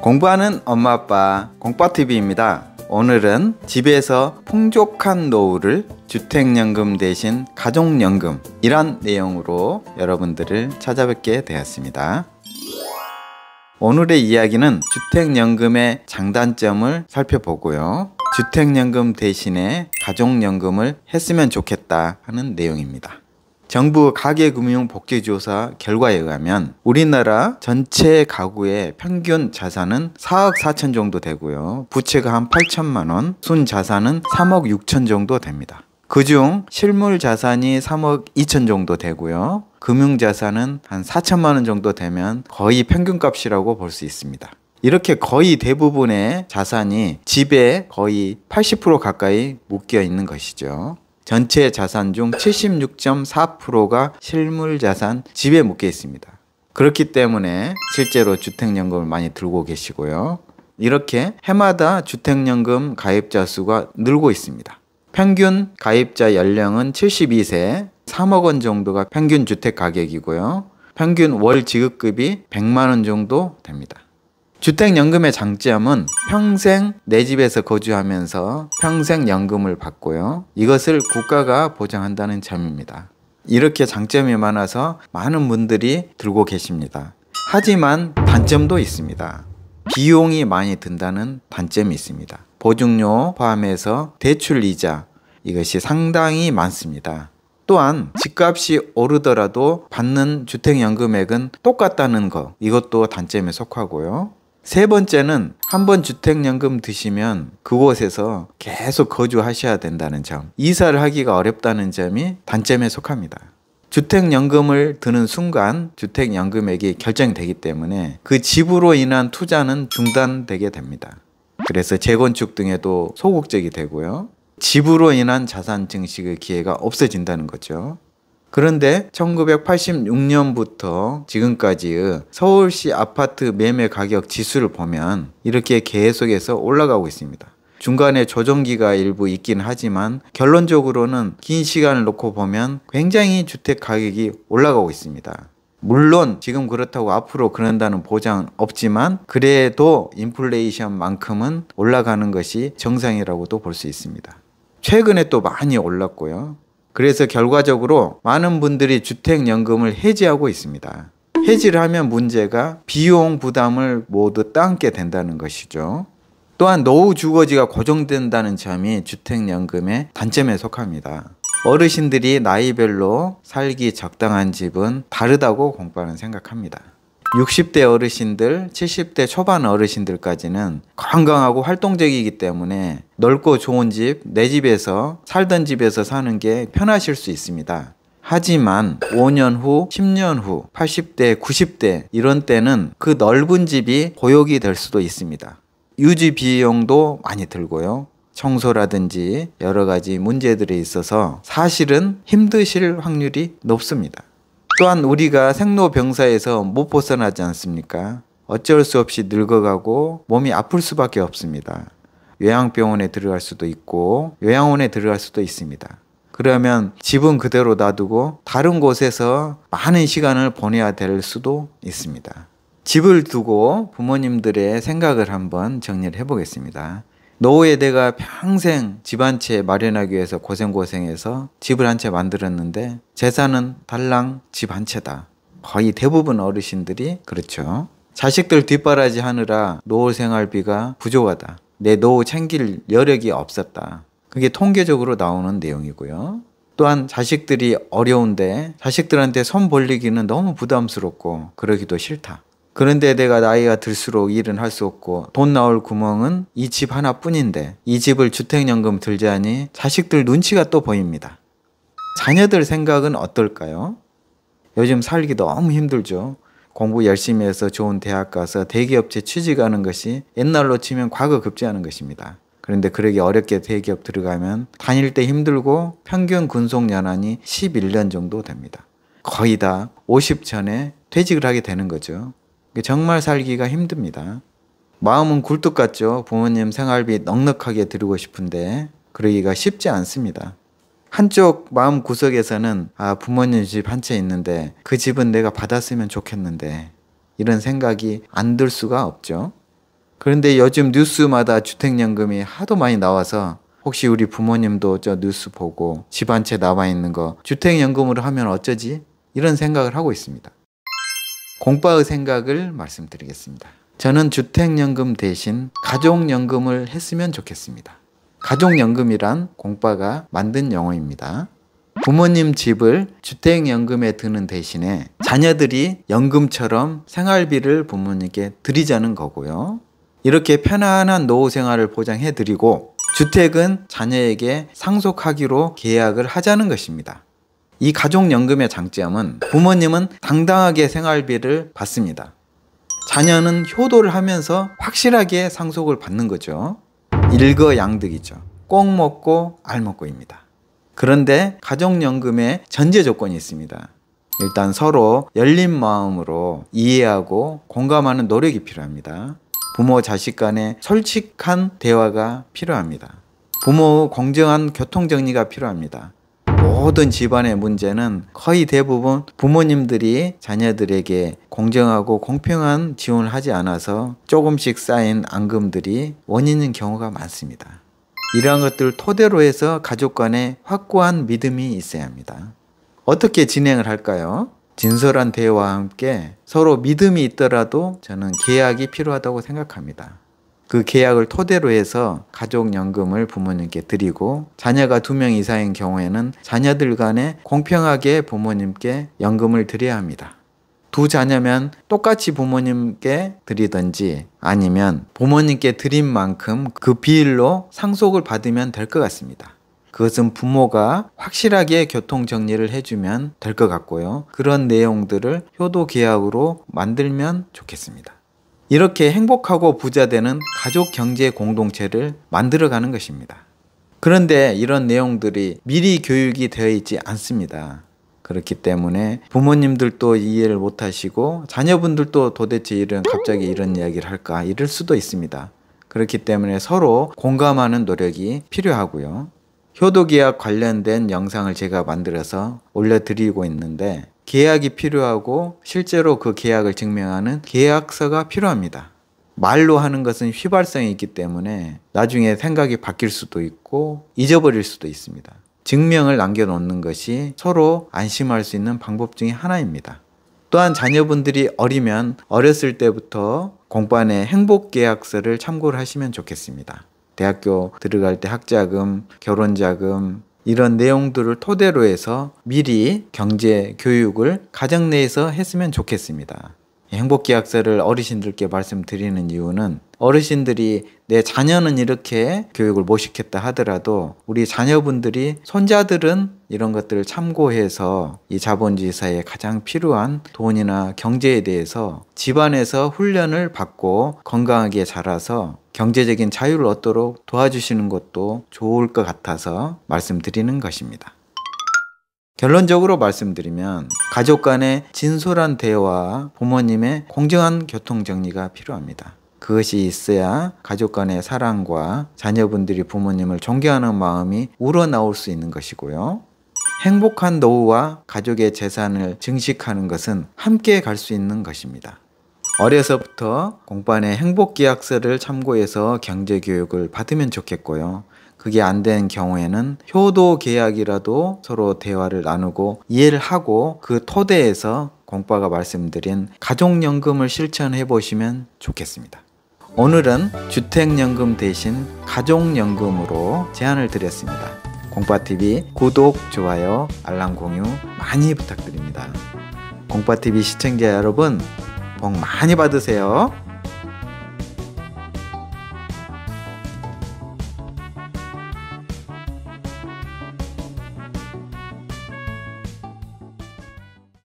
공부하는 엄마 아빠 공빠TV입니다. 오늘은 집에서 풍족한 노후를 주택연금 대신 가족연금 이런 내용으로 여러분들을 찾아뵙게 되었습니다. 오늘의 이야기는 주택연금의 장단점을 살펴보고요. 주택연금 대신에 가족연금을 했으면 좋겠다 하는 내용입니다. 정부 가계금융 복지조사 결과에 의하면 우리나라 전체 가구의 평균 자산은 4억 4천 정도 되고요. 부채가 한 8천만 원, 순 자산은 3억 6천 정도 됩니다. 그 중 실물 자산이 3억 2천 정도 되고요. 금융 자산은 한 4천만 원 정도 되면 거의 평균값이라고 볼 수 있습니다. 이렇게 거의 대부분의 자산이 집에 거의 80% 가까이 묶여 있는 것이죠. 전체 자산 중 76.4%가 실물 자산 집에 묶여 있습니다. 그렇기 때문에 실제로 주택연금을 많이 들고 계시고요. 이렇게 해마다 주택연금 가입자 수가 늘고 있습니다. 평균 가입자 연령은 72세, 3억 원 정도가 평균 주택 가격이고요. 평균 월 지급급이 100만 원 정도 됩니다. 주택연금의 장점은 평생 내 집에서 거주하면서 평생 연금을 받고요. 이것을 국가가 보장한다는 점입니다. 이렇게 장점이 많아서 많은 분들이 들고 계십니다. 하지만 단점도 있습니다. 비용이 많이 든다는 단점이 있습니다. 보증료 포함해서 대출 이자 이것이 상당히 많습니다. 또한 집값이 오르더라도 받는 주택연금액은 똑같다는 것 이것도 단점에 속하고요. 세 번째는 한번 주택연금 드시면 그곳에서 계속 거주하셔야 된다는 점. 이사를 하기가 어렵다는 점이 단점에 속합니다. 주택연금을 드는 순간 주택연금액이 결정되기 때문에 그 집으로 인한 투자는 중단되게 됩니다. 그래서 재건축 등에도 소극적이 되고요. 집으로 인한 자산 증식의 기회가 없어진다는 거죠. 그런데 1986년부터 지금까지의 서울시 아파트 매매 가격 지수를 보면 이렇게 계속해서 올라가고 있습니다. 중간에 조정기가 일부 있긴 하지만 결론적으로는 긴 시간을 놓고 보면 굉장히 주택 가격이 올라가고 있습니다. 물론 지금 그렇다고 앞으로 그런다는 보장은 없지만 그래도 인플레이션만큼은 올라가는 것이 정상이라고도 볼 수 있습니다. 최근에 또 많이 올랐고요. 그래서 결과적으로 많은 분들이 주택연금을 해지하고 있습니다. 해지를 하면 문제가 비용 부담을 모두 따게 된다는 것이죠. 또한 노후 주거지가 고정된다는 점이 주택연금의 단점에 속합니다. 어르신들이 나이별로 살기 적당한 집은 다르다고 공부하는 생각합니다. 60대 어르신들, 70대 초반 어르신들까지는 건강하고 활동적이기 때문에 넓고 좋은 집, 내 집에서 살던 집에서 사는 게 편하실 수 있습니다. 하지만 5년 후, 10년 후, 80대, 90대 이런 때는 그 넓은 집이 고역이 될 수도 있습니다. 유지 비용도 많이 들고요. 청소라든지 여러 가지 문제들에 있어서 사실은 힘드실 확률이 높습니다. 또한 우리가 생로병사에서 못 벗어나지 않습니까? 어쩔 수 없이 늙어가고 몸이 아플 수밖에 없습니다. 요양병원에 들어갈 수도 있고 요양원에 들어갈 수도 있습니다. 그러면 집은 그대로 놔두고 다른 곳에서 많은 시간을 보내야 될 수도 있습니다. 집을 두고 부모님들의 생각을 한번 정리를 해보겠습니다. 노후에대가 평생 집 한 채 마련하기 위해서 고생고생해서 집을 한 채 만들었는데 재산은 달랑 집 한 채다. 거의 대부분 어르신들이 그렇죠. 자식들 뒷바라지 하느라 노후 생활비가 부족하다. 내 노후 챙길 여력이 없었다. 그게 통계적으로 나오는 내용이고요. 또한 자식들이 어려운데 자식들한테 손 벌리기는 너무 부담스럽고 그러기도 싫다. 그런데 내가 나이가 들수록 일은 할 수 없고 돈 나올 구멍은 이 집 하나뿐인데 이 집을 주택연금 들자니 자식들 눈치가 또 보입니다. 자녀들 생각은 어떨까요? 요즘 살기 너무 힘들죠. 공부 열심히 해서 좋은 대학 가서 대기업체 취직하는 것이 옛날로 치면 과거 급제하는 것입니다. 그런데 그러기 어렵게 대기업 들어가면 다닐 때 힘들고 평균 근속 연한이 11년 정도 됩니다. 거의 다 50 전에 퇴직을 하게 되는 거죠. 정말 살기가 힘듭니다. 마음은 굴뚝 같죠. 부모님 생활비 넉넉하게 드리고 싶은데 그러기가 쉽지 않습니다. 한쪽 마음 구석에서는 아 부모님 집 한 채 있는데 그 집은 내가 받았으면 좋겠는데 이런 생각이 안 들 수가 없죠. 그런데 요즘 뉴스마다 주택연금이 하도 많이 나와서 혹시 우리 부모님도 저 뉴스 보고 집 한 채 남아 있는 거 주택연금으로 하면 어쩌지? 이런 생각을 하고 있습니다. 공과의 생각을 말씀드리겠습니다. 저는 주택연금 대신 가족연금을 했으면 좋겠습니다. 가족연금이란 공과가 만든 용어입니다. 부모님 집을 주택연금에 드는 대신에 자녀들이 연금처럼 생활비를 부모님께 드리자는 거고요. 이렇게 편안한 노후 생활을 보장해드리고 주택은 자녀에게 상속하기로 계약을 하자는 것입니다. 이 가족연금의 장점은 부모님은 당당하게 생활비를 받습니다. 자녀는 효도를 하면서 확실하게 상속을 받는 거죠. 일거양득이죠. 꼭 먹고 알 먹고입니다. 그런데 가족연금에 전제 조건이 있습니다. 일단 서로 열린 마음으로 이해하고 공감하는 노력이 필요합니다. 부모 자식 간의 솔직한 대화가 필요합니다. 부모의 공정한 교통정리가 필요합니다. 모든 집안의 문제는 거의 대부분 부모님들이 자녀들에게 공정하고 공평한 지원을 하지 않아서 조금씩 쌓인 앙금들이 원인인 경우가 많습니다. 이러한 것들을 토대로 해서 가족 간에 확고한 믿음이 있어야 합니다. 어떻게 진행을 할까요? 진솔한 대화와 함께 서로 믿음이 있더라도 저는 계약이 필요하다고 생각합니다. 그 계약을 토대로 해서 가족연금을 부모님께 드리고 자녀가 두 명 이상인 경우에는 자녀들 간에 공평하게 부모님께 연금을 드려야 합니다. 두 자녀면 똑같이 부모님께 드리든지 아니면 부모님께 드린 만큼 그 비율로 상속을 받으면 될 것 같습니다. 그것은 부모가 확실하게 교통 정리를 해주면 될 것 같고요. 그런 내용들을 효도 계약으로 만들면 좋겠습니다. 이렇게 행복하고 부자되는 가족 경제 공동체를 만들어가는 것입니다. 그런데 이런 내용들이 미리 교육이 되어 있지 않습니다. 그렇기 때문에 부모님들도 이해를 못하시고 자녀분들도 도대체 이런 갑자기 이런 이야기를 할까 이럴 수도 있습니다. 그렇기 때문에 서로 공감하는 노력이 필요하고요. 효도계약 관련된 영상을 제가 만들어서 올려드리고 있는데 계약이 필요하고 실제로 그 계약을 증명하는 계약서가 필요합니다. 말로 하는 것은 휘발성이 있기 때문에 나중에 생각이 바뀔 수도 있고 잊어버릴 수도 있습니다. 증명을 남겨놓는 것이 서로 안심할 수 있는 방법 중에 하나입니다. 또한 자녀분들이 어리면 어렸을 때부터 공판의 부 행복계약서를 참고를 하시면 좋겠습니다. 대학교 들어갈 때 학자금, 결혼자금, 이런 내용들을 토대로 해서 미리 경제 교육을 가정 내에서 했으면 좋겠습니다. 행복계약서를 어르신들께 말씀드리는 이유는 어르신들이 내 자녀는 이렇게 교육을 못 시켰다 하더라도 우리 자녀분들이 손자들은 이런 것들을 참고해서 이 자본주의사에 회 가장 필요한 돈이나 경제에 대해서 집안에서 훈련을 받고 건강하게 자라서 경제적인 자유를 얻도록 도와주시는 것도 좋을 것 같아서 말씀드리는 것입니다. 결론적으로 말씀드리면 가족 간의 진솔한 대화와 부모님의 공정한 교통 정리가 필요합니다. 그것이 있어야 가족 간의 사랑과 자녀분들이 부모님을 존경하는 마음이 우러나올 수 있는 것이고요. 행복한 노후와 가족의 재산을 증식하는 것은 함께 갈 수 있는 것입니다. 어려서부터 공판의 행복계약서를 참고해서 경제교육을 받으면 좋겠고요. 그게 안 된 경우에는 효도 계약이라도 서로 대화를 나누고 이해를 하고 그 토대에서 공빠가 말씀드린 가족연금을 실천해 보시면 좋겠습니다. 오늘은 주택연금 대신 가족연금으로 제안을 드렸습니다. 공파TV 구독, 좋아요, 알람 공유 많이 부탁드립니다. 공파TV 시청자 여러분, 복 많이 받으세요.